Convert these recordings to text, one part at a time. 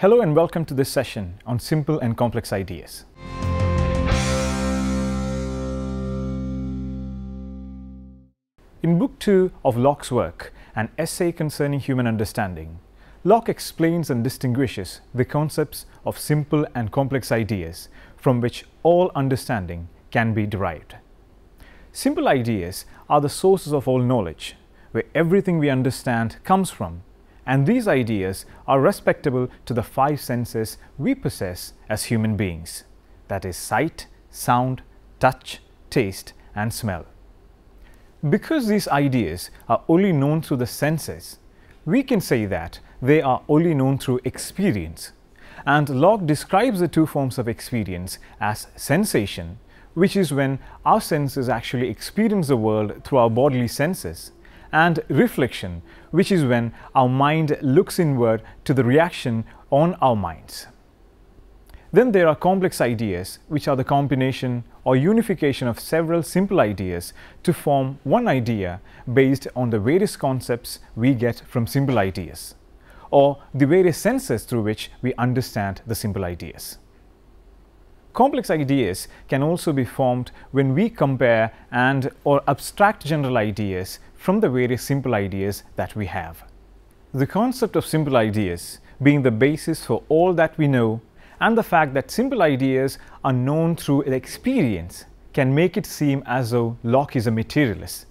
Hello and welcome to this session on simple and complex ideas. In Book 2 of Locke's work, An Essay Concerning Human Understanding, Locke explains and distinguishes the concepts of simple and complex ideas from which all understanding can be derived. Simple ideas are the sources of all knowledge, where everything we understand comes from and these ideas are respectable to the five senses we possess as human beings that is, sight, sound, touch, taste, and smell. Because these ideas are only known through the senses, we can say that they are only known through experience. And Locke describes the two forms of experience as sensation, which is when our senses actually experience the world through our bodily senses, and reflection, which is when our mind looks inward to the reaction on our minds. Then there are complex ideas, which are the combination or unification of several simple ideas to form one idea based on the various concepts we get from simple ideas, or the various senses through which we understand the simple ideas. Complex ideas can also be formed when we compare and or abstract general ideas from the various simple ideas that we have. The concept of simple ideas being the basis for all that we know and the fact that simple ideas are known through experience can make it seem as though Locke is a materialist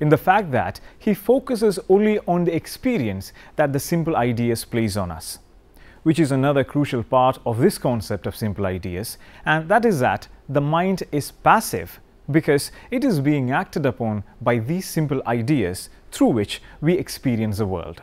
in the fact that he focuses only on the experience that the simple ideas plays on us which is another crucial part of this concept of simple ideas, and that is that the mind is passive because it is being acted upon by these simple ideas through which we experience the world.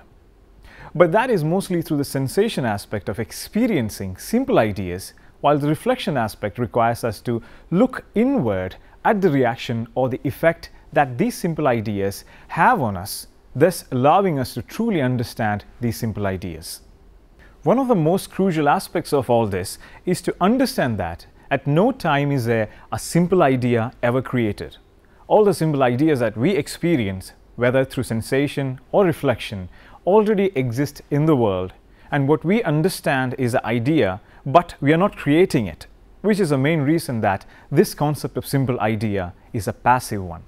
But that is mostly through the sensation aspect of experiencing simple ideas, while the reflection aspect requires us to look inward at the reaction or the effect that these simple ideas have on us, thus allowing us to truly understand these simple ideas. One of the most crucial aspects of all this is to understand that at no time is there a simple idea ever created. All the simple ideas that we experience, whether through sensation or reflection, already exist in the world and what we understand is the idea but we are not creating it, which is the main reason that this concept of simple idea is a passive one.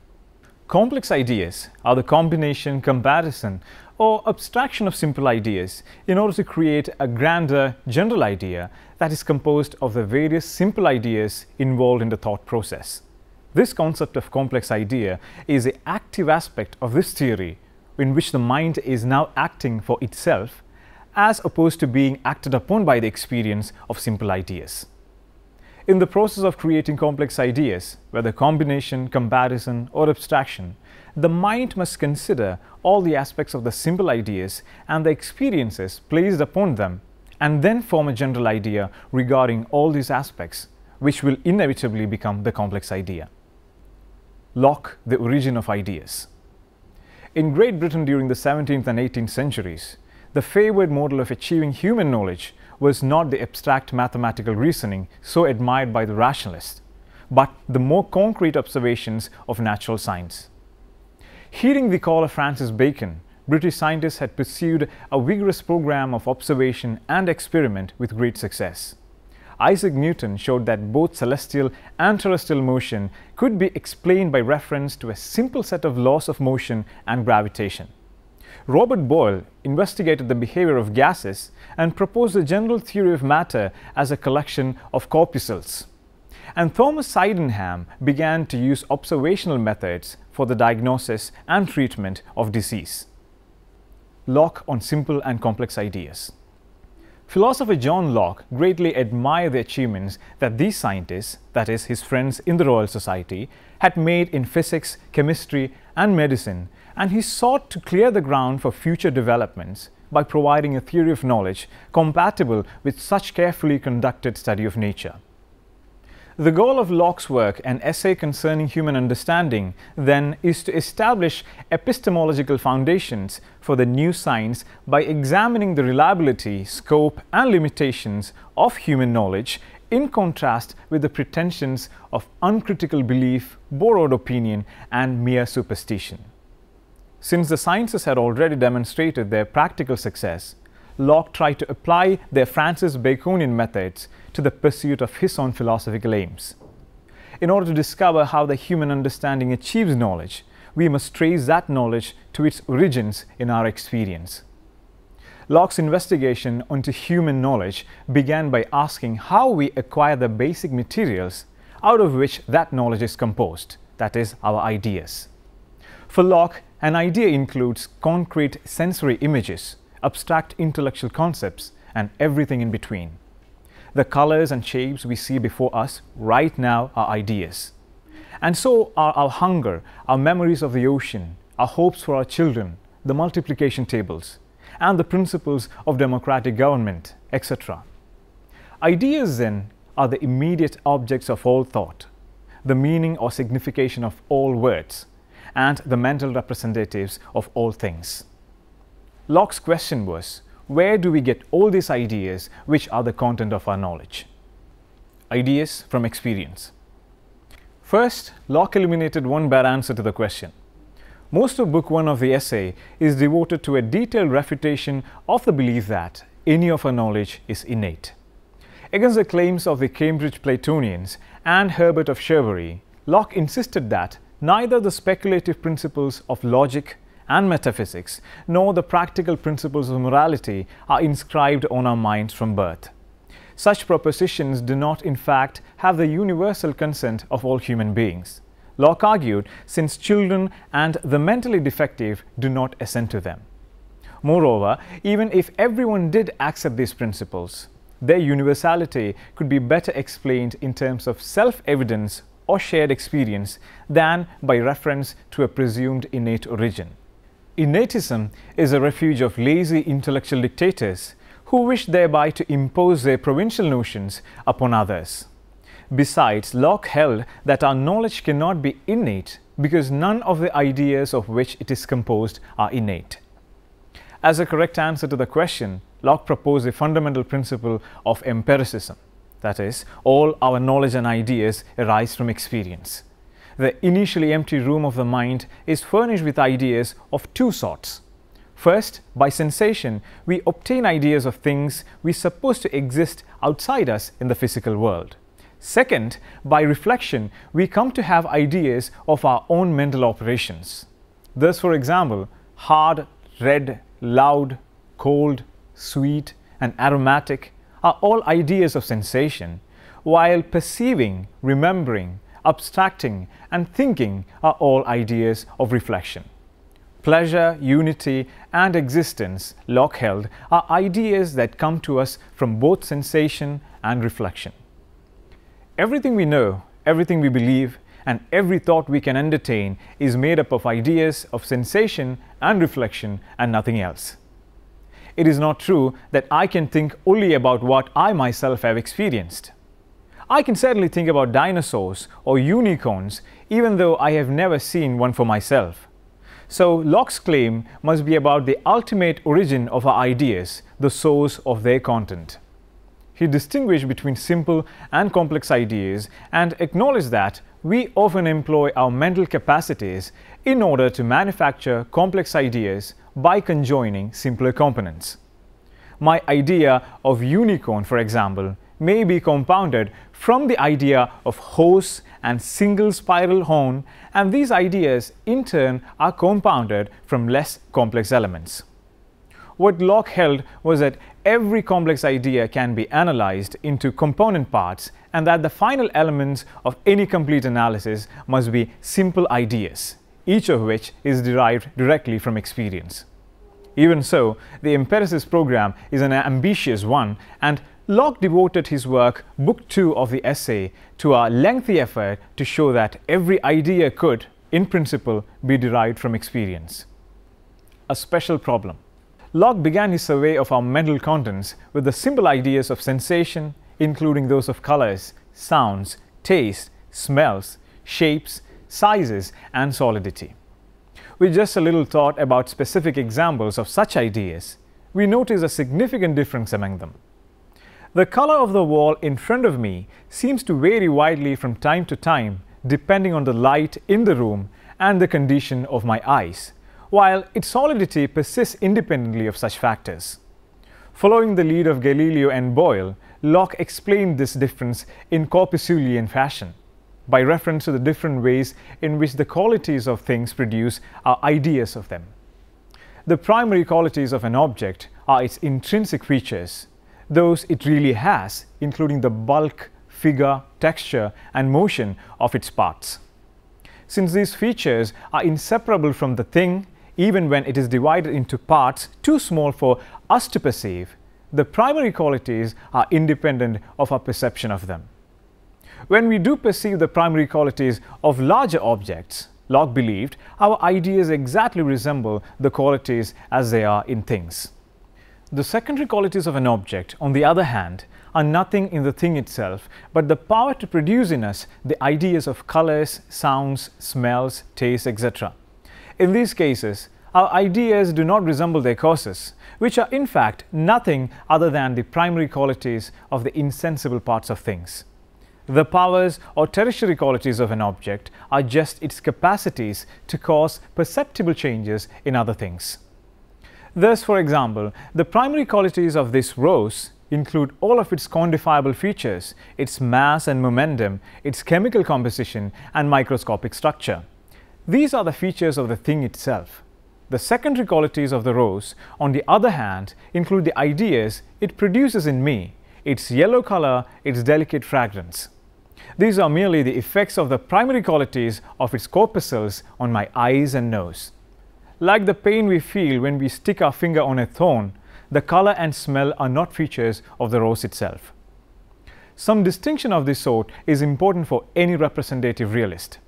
Complex ideas are the combination, comparison, or abstraction of simple ideas in order to create a grander general idea that is composed of the various simple ideas involved in the thought process. This concept of complex idea is the active aspect of this theory in which the mind is now acting for itself as opposed to being acted upon by the experience of simple ideas in the process of creating complex ideas, whether combination, comparison, or abstraction, the mind must consider all the aspects of the simple ideas and the experiences placed upon them, and then form a general idea regarding all these aspects, which will inevitably become the complex idea. Locke, the origin of ideas. In Great Britain during the 17th and 18th centuries, the favored model of achieving human knowledge was not the abstract mathematical reasoning so admired by the rationalists, but the more concrete observations of natural science. Heeding the call of Francis Bacon, British scientists had pursued a vigorous program of observation and experiment with great success. Isaac Newton showed that both celestial and terrestrial motion could be explained by reference to a simple set of laws of motion and gravitation. Robert Boyle investigated the behavior of gases and proposed the general theory of matter as a collection of corpuscles. And Thomas Sydenham began to use observational methods for the diagnosis and treatment of disease. Locke on simple and complex ideas. Philosopher John Locke greatly admired the achievements that these scientists, that is, his friends in the Royal Society, had made in physics, chemistry, and medicine and he sought to clear the ground for future developments by providing a theory of knowledge compatible with such carefully conducted study of nature. The goal of Locke's work, An Essay Concerning Human Understanding, then is to establish epistemological foundations for the new science by examining the reliability, scope and limitations of human knowledge in contrast with the pretensions of uncritical belief, borrowed opinion and mere superstition. Since the sciences had already demonstrated their practical success, Locke tried to apply their Francis Baconian methods to the pursuit of his own philosophical aims. In order to discover how the human understanding achieves knowledge, we must trace that knowledge to its origins in our experience. Locke's investigation into human knowledge began by asking how we acquire the basic materials out of which that knowledge is composed, that is, our ideas. For Locke, an idea includes concrete sensory images, abstract intellectual concepts, and everything in between. The colors and shapes we see before us right now are ideas. And so are our hunger, our memories of the ocean, our hopes for our children, the multiplication tables, and the principles of democratic government, etc. Ideas, then, are the immediate objects of all thought, the meaning or signification of all words, and the mental representatives of all things. Locke's question was, where do we get all these ideas which are the content of our knowledge? Ideas from experience. First, Locke eliminated one bad answer to the question. Most of Book 1 of the essay is devoted to a detailed refutation of the belief that any of our knowledge is innate. Against the claims of the Cambridge Platonians and Herbert of Cherbury, Locke insisted that neither the speculative principles of logic and metaphysics nor the practical principles of morality are inscribed on our minds from birth. Such propositions do not, in fact, have the universal consent of all human beings. Locke argued, since children and the mentally defective do not assent to them. Moreover, even if everyone did accept these principles, their universality could be better explained in terms of self evidence or shared experience than by reference to a presumed innate origin. Innatism is a refuge of lazy intellectual dictators who wish thereby to impose their provincial notions upon others. Besides, Locke held that our knowledge cannot be innate because none of the ideas of which it is composed are innate. As a correct answer to the question, Locke proposed a fundamental principle of empiricism. That is, all our knowledge and ideas arise from experience. The initially empty room of the mind is furnished with ideas of two sorts. First, by sensation, we obtain ideas of things we suppose to exist outside us in the physical world. Second, by reflection, we come to have ideas of our own mental operations. Thus, for example, hard, red, loud, cold, sweet, and aromatic are all ideas of sensation, while perceiving, remembering, abstracting, and thinking are all ideas of reflection. Pleasure, unity, and existence, Locke held, are ideas that come to us from both sensation and reflection. Everything we know, everything we believe, and every thought we can entertain is made up of ideas of sensation and reflection and nothing else it is not true that I can think only about what I myself have experienced. I can certainly think about dinosaurs or unicorns, even though I have never seen one for myself. So Locke's claim must be about the ultimate origin of our ideas, the source of their content. He distinguished between simple and complex ideas and acknowledged that we often employ our mental capacities in order to manufacture complex ideas by conjoining simpler components. My idea of unicorn, for example, may be compounded from the idea of horse and single spiral horn and these ideas in turn are compounded from less complex elements. What Locke held was that every complex idea can be analyzed into component parts and that the final elements of any complete analysis must be simple ideas each of which is derived directly from experience. Even so, the empiricist program is an ambitious one, and Locke devoted his work, Book 2 of the essay, to a lengthy effort to show that every idea could, in principle, be derived from experience. A special problem. Locke began his survey of our mental contents with the simple ideas of sensation, including those of colors, sounds, taste, smells, shapes, sizes, and solidity. With just a little thought about specific examples of such ideas, we notice a significant difference among them. The color of the wall in front of me seems to vary widely from time to time depending on the light in the room and the condition of my eyes, while its solidity persists independently of such factors. Following the lead of Galileo and Boyle, Locke explained this difference in corpuscularian fashion by reference to the different ways in which the qualities of things produce are ideas of them. The primary qualities of an object are its intrinsic features, those it really has, including the bulk, figure, texture and motion of its parts. Since these features are inseparable from the thing, even when it is divided into parts too small for us to perceive, the primary qualities are independent of our perception of them. When we do perceive the primary qualities of larger objects, Locke believed our ideas exactly resemble the qualities as they are in things. The secondary qualities of an object, on the other hand, are nothing in the thing itself, but the power to produce in us the ideas of colors, sounds, smells, tastes, etc. In these cases, our ideas do not resemble their causes, which are in fact nothing other than the primary qualities of the insensible parts of things. The powers or tertiary qualities of an object are just its capacities to cause perceptible changes in other things. Thus, for example, the primary qualities of this rose include all of its quantifiable features, its mass and momentum, its chemical composition and microscopic structure. These are the features of the thing itself. The secondary qualities of the rose, on the other hand, include the ideas it produces in me, its yellow color, its delicate fragrance. These are merely the effects of the primary qualities of its corpuscles on my eyes and nose. Like the pain we feel when we stick our finger on a thorn, the color and smell are not features of the rose itself. Some distinction of this sort is important for any representative realist.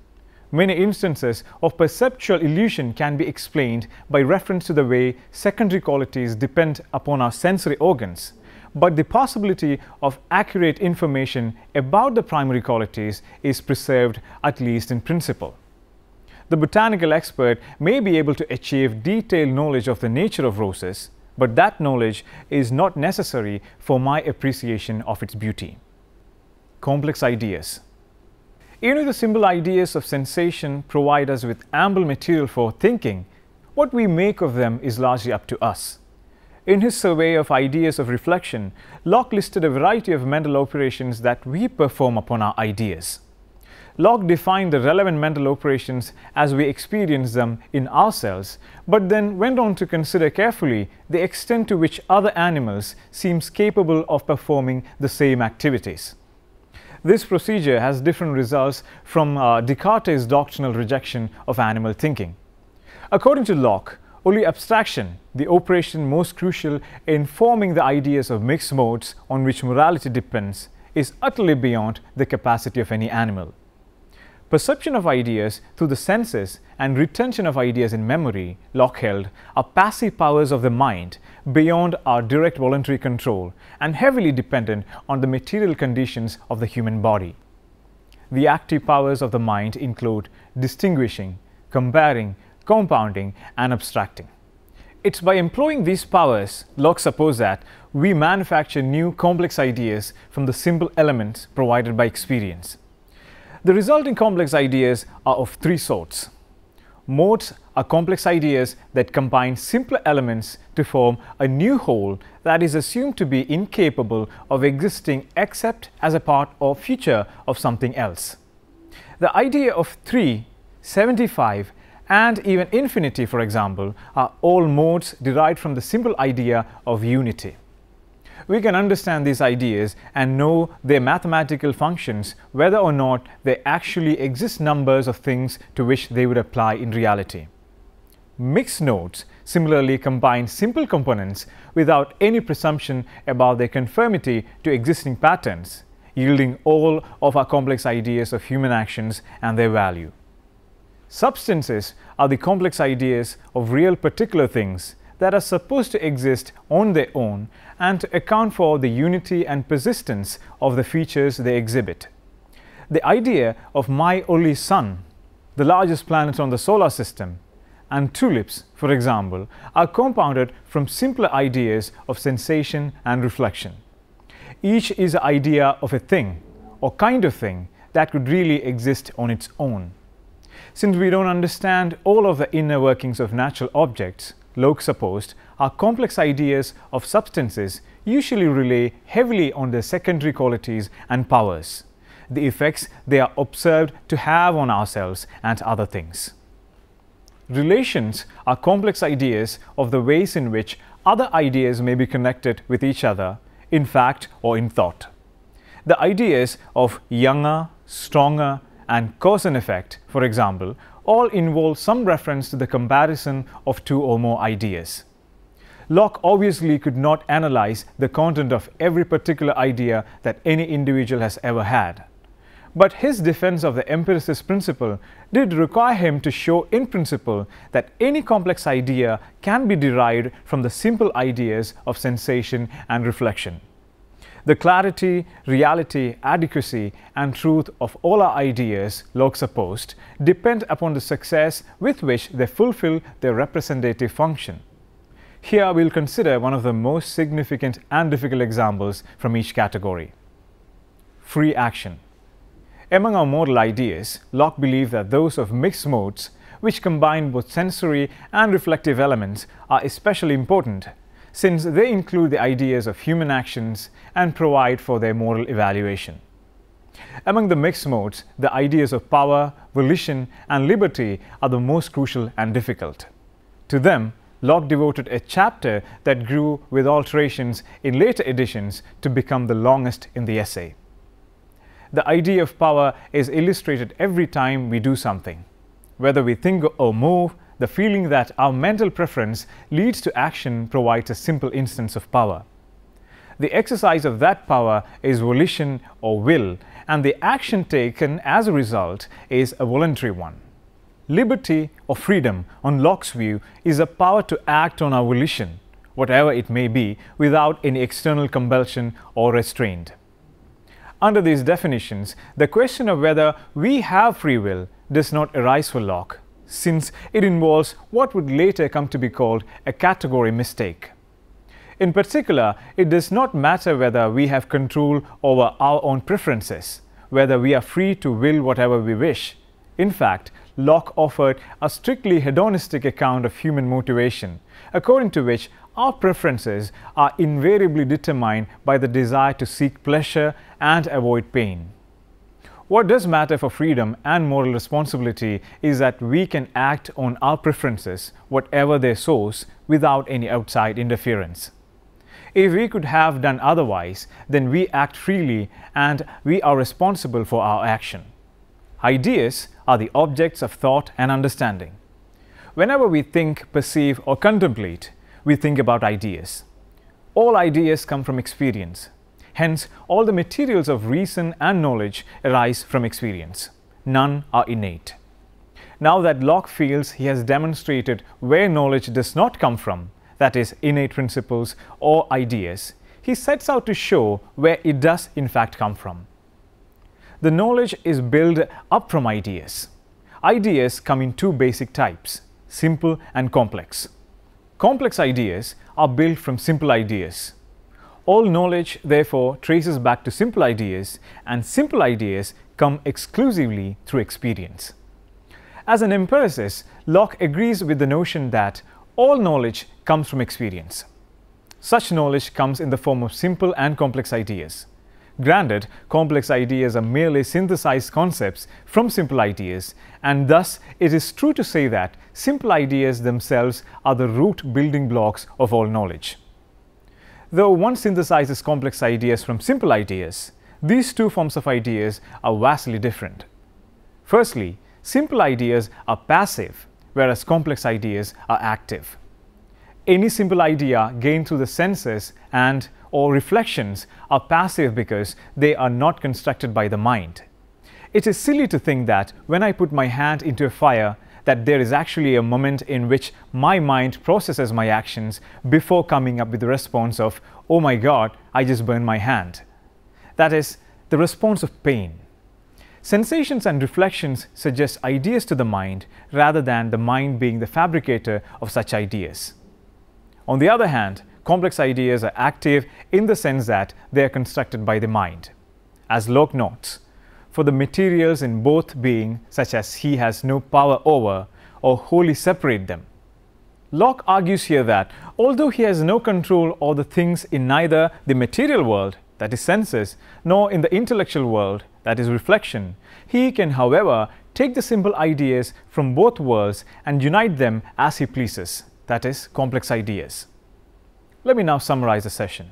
Many instances of perceptual illusion can be explained by reference to the way secondary qualities depend upon our sensory organs, but the possibility of accurate information about the primary qualities is preserved at least in principle. The botanical expert may be able to achieve detailed knowledge of the nature of roses, but that knowledge is not necessary for my appreciation of its beauty. Complex ideas. Even if the simple ideas of sensation provide us with ample material for thinking, what we make of them is largely up to us. In his survey of ideas of reflection, Locke listed a variety of mental operations that we perform upon our ideas. Locke defined the relevant mental operations as we experience them in ourselves, but then went on to consider carefully the extent to which other animals seems capable of performing the same activities. This procedure has different results from uh, Descartes' doctrinal rejection of animal thinking. According to Locke, only abstraction, the operation most crucial in forming the ideas of mixed modes on which morality depends, is utterly beyond the capacity of any animal. Perception of ideas through the senses and retention of ideas in memory, Locke held, are passive powers of the mind beyond our direct voluntary control and heavily dependent on the material conditions of the human body. The active powers of the mind include distinguishing, comparing, compounding, and abstracting. It's by employing these powers, Locke supposed that we manufacture new complex ideas from the simple elements provided by experience. The resulting complex ideas are of three sorts. Modes are complex ideas that combine simpler elements to form a new whole that is assumed to be incapable of existing except as a part or feature of something else. The idea of 3, 75, and even infinity, for example, are all modes derived from the simple idea of unity. We can understand these ideas and know their mathematical functions whether or not they actually exist numbers of things to which they would apply in reality. Mixed nodes similarly combine simple components without any presumption about their conformity to existing patterns, yielding all of our complex ideas of human actions and their value. Substances are the complex ideas of real particular things that are supposed to exist on their own and account for the unity and persistence of the features they exhibit. The idea of my only sun, the largest planet on the solar system, and tulips, for example, are compounded from simpler ideas of sensation and reflection. Each is an idea of a thing or kind of thing that could really exist on its own. Since we don't understand all of the inner workings of natural objects, Locke supposed, our complex ideas of substances usually rely heavily on their secondary qualities and powers, the effects they are observed to have on ourselves and other things. Relations are complex ideas of the ways in which other ideas may be connected with each other, in fact or in thought. The ideas of younger, stronger, and cause and effect, for example, all involve some reference to the comparison of two or more ideas. Locke obviously could not analyze the content of every particular idea that any individual has ever had. But his defense of the empiricist principle did require him to show in principle that any complex idea can be derived from the simple ideas of sensation and reflection. The clarity, reality, adequacy, and truth of all our ideas, Loksa Post, depend upon the success with which they fulfill their representative function. Here we will consider one of the most significant and difficult examples from each category. Free action. Among our modal ideas, Locke believed that those of mixed modes, which combine both sensory and reflective elements, are especially important since they include the ideas of human actions and provide for their moral evaluation. Among the mixed modes, the ideas of power, volition, and liberty are the most crucial and difficult. To them, Locke devoted a chapter that grew with alterations in later editions to become the longest in the essay. The idea of power is illustrated every time we do something. Whether we think or move, the feeling that our mental preference leads to action provides a simple instance of power. The exercise of that power is volition or will, and the action taken as a result is a voluntary one. Liberty or freedom, on Locke's view, is a power to act on our volition, whatever it may be, without any external compulsion or restraint. Under these definitions, the question of whether we have free will does not arise for Locke since it involves what would later come to be called a category mistake. In particular, it does not matter whether we have control over our own preferences, whether we are free to will whatever we wish. In fact, Locke offered a strictly hedonistic account of human motivation, according to which our preferences are invariably determined by the desire to seek pleasure and avoid pain. What does matter for freedom and moral responsibility is that we can act on our preferences, whatever their source, without any outside interference. If we could have done otherwise, then we act freely and we are responsible for our action. Ideas are the objects of thought and understanding. Whenever we think, perceive, or contemplate, we think about ideas. All ideas come from experience. Hence, all the materials of reason and knowledge arise from experience. None are innate. Now that Locke feels he has demonstrated where knowledge does not come from, that is, innate principles or ideas, he sets out to show where it does in fact come from. The knowledge is built up from ideas. Ideas come in two basic types simple and complex. Complex ideas are built from simple ideas. All knowledge, therefore, traces back to simple ideas, and simple ideas come exclusively through experience. As an empiricist, Locke agrees with the notion that all knowledge comes from experience. Such knowledge comes in the form of simple and complex ideas. Granted, complex ideas are merely synthesized concepts from simple ideas, and thus it is true to say that simple ideas themselves are the root building blocks of all knowledge. Though one synthesizes complex ideas from simple ideas, these two forms of ideas are vastly different. Firstly, simple ideas are passive, whereas complex ideas are active. Any simple idea gained through the senses and or reflections are passive because they are not constructed by the mind. It is silly to think that when I put my hand into a fire, that there is actually a moment in which my mind processes my actions before coming up with the response of, oh my god, I just burned my hand. That is, the response of pain. Sensations and reflections suggest ideas to the mind rather than the mind being the fabricator of such ideas. On the other hand, complex ideas are active in the sense that they are constructed by the mind. As Locke notes, for the materials in both being such as he has no power over or wholly separate them. Locke argues here that although he has no control over the things in neither the material world, that is senses, nor in the intellectual world, that is reflection, he can, however, take the simple ideas from both worlds and unite them as he pleases, that is, complex ideas. Let me now summarize the session.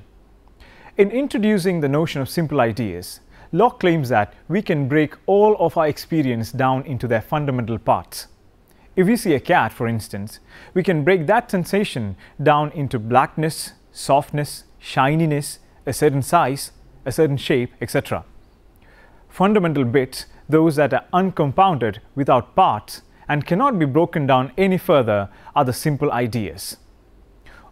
In introducing the notion of simple ideas, Locke claims that we can break all of our experience down into their fundamental parts. If we see a cat, for instance, we can break that sensation down into blackness, softness, shininess, a certain size, a certain shape, etc. Fundamental bits, those that are uncompounded without parts and cannot be broken down any further, are the simple ideas.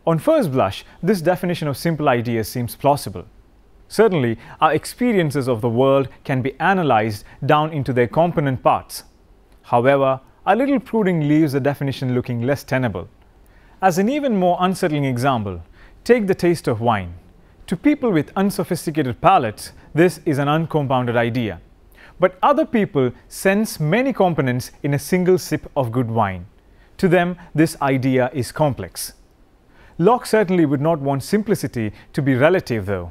On first blush, this definition of simple ideas seems plausible. Certainly, our experiences of the world can be analyzed down into their component parts. However, a little pruning leaves the definition looking less tenable. As an even more unsettling example, take the taste of wine. To people with unsophisticated palates, this is an uncompounded idea. But other people sense many components in a single sip of good wine. To them, this idea is complex. Locke certainly would not want simplicity to be relative though.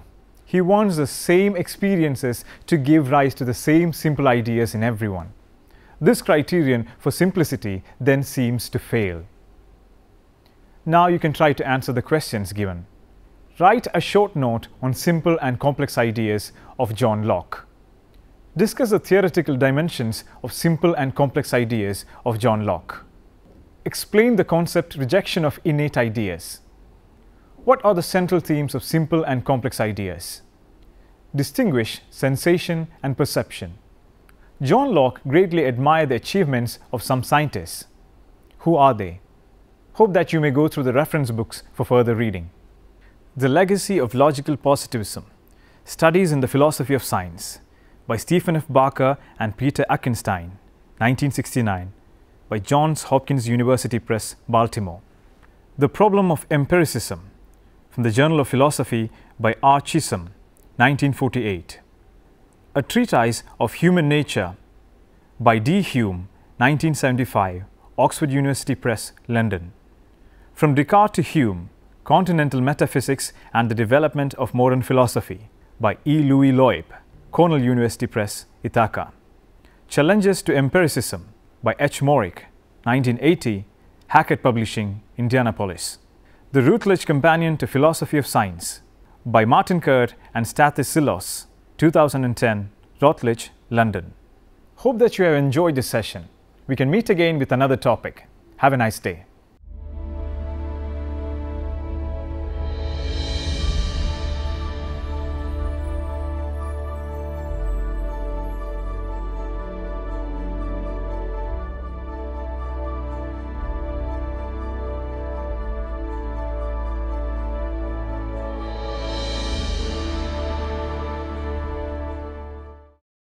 He wants the same experiences to give rise to the same simple ideas in everyone. This criterion for simplicity then seems to fail. Now you can try to answer the questions given. Write a short note on simple and complex ideas of John Locke. Discuss the theoretical dimensions of simple and complex ideas of John Locke. Explain the concept rejection of innate ideas. What are the central themes of simple and complex ideas? Distinguish sensation and perception. John Locke greatly admired the achievements of some scientists. Who are they? Hope that you may go through the reference books for further reading. The Legacy of Logical Positivism Studies in the Philosophy of Science by Stephen F. Barker and Peter Ackenstein, 1969, by Johns Hopkins University Press, Baltimore. The Problem of Empiricism from the Journal of Philosophy by R. Chisholm, 1948. A Treatise of Human Nature by D. Hume, 1975, Oxford University Press, London. From Descartes to Hume, Continental Metaphysics and the Development of Modern Philosophy by E. Louis Loeb, Cornell University Press, Ithaca. Challenges to Empiricism by H. Morick, 1980, Hackett Publishing, Indianapolis. The Routledge Companion to Philosophy of Science by Martin Kerr and Stathis Silos, 2010, Routledge, London. Hope that you have enjoyed this session. We can meet again with another topic. Have a nice day.